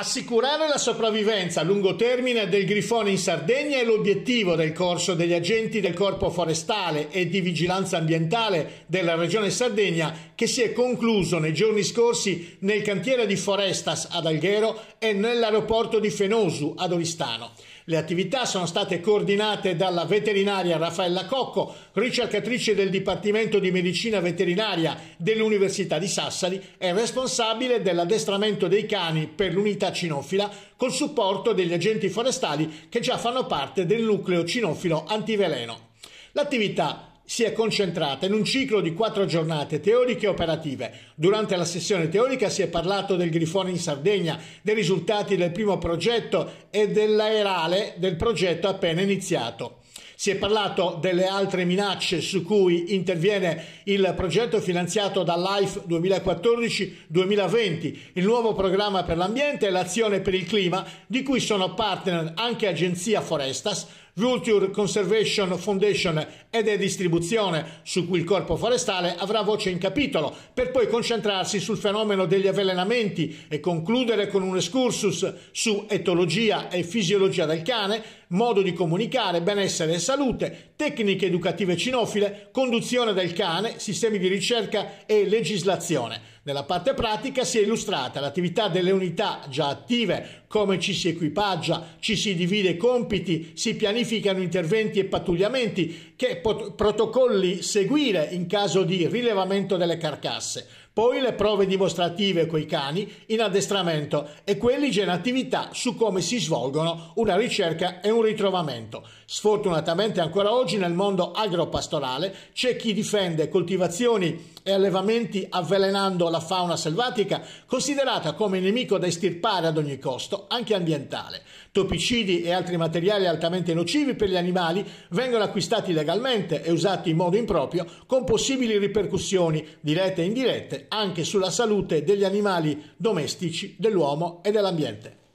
Assicurare la sopravvivenza a lungo termine del grifone in Sardegna è l'obiettivo del corso degli agenti del Corpo Forestale e di Vigilanza Ambientale della Regione Sardegna che si è concluso nei giorni scorsi nel cantiere di Forestas ad Alghero e nell'aeroporto di Fenosu ad Oristano. Le attività sono state coordinate dalla veterinaria Raffaella Cocco, ricercatrice del Dipartimento di Medicina Veterinaria dell'Università di Sassari e responsabile dell'addestramento dei cani per l'unità comunità cinofila col supporto degli agenti forestali che già fanno parte del nucleo cinofilo antiveleno. L'attività si è concentrata in un ciclo di quattro giornate teoriche e operative. Durante la sessione teorica si è parlato del grifone in Sardegna, dei risultati del primo progetto e dell'aerale del progetto appena iniziato. Si è parlato delle altre minacce su cui interviene il progetto finanziato da LIFE 2014-2020, il nuovo programma per l'ambiente e l'azione per il clima, di cui sono partner anche Agenzia Forestas, Vulture Conservation Foundation ed è distribuzione, su cui il Corpo Forestale avrà voce in capitolo, per poi concentrarsi sul fenomeno degli avvelenamenti e concludere con un excursus su etologia e fisiologia del cane, modo di comunicare, benessere e salute, tecniche educative cinofile, conduzione del cane, sistemi di ricerca e legislazione. Nella parte pratica si è illustrata l'attività delle unità già attive come ci si equipaggia, ci si divide compiti, si pianificano interventi e pattugliamenti, che protocolli seguire in caso di rilevamento delle carcasse, poi le prove dimostrative coi cani in addestramento e quelli in attività su come si svolgono una ricerca e un ritrovamento. Sfortunatamente ancora oggi nel mondo agropastorale c'è chi difende coltivazioni e allevamenti avvelenando la fauna selvatica, considerata come nemico da estirpare ad ogni costo, anche ambientale. Topicidi e altri materiali altamente nocivi per gli animali vengono acquistati legalmente e usati in modo improprio con possibili ripercussioni dirette e indirette anche sulla salute degli animali domestici, dell'uomo e dell'ambiente.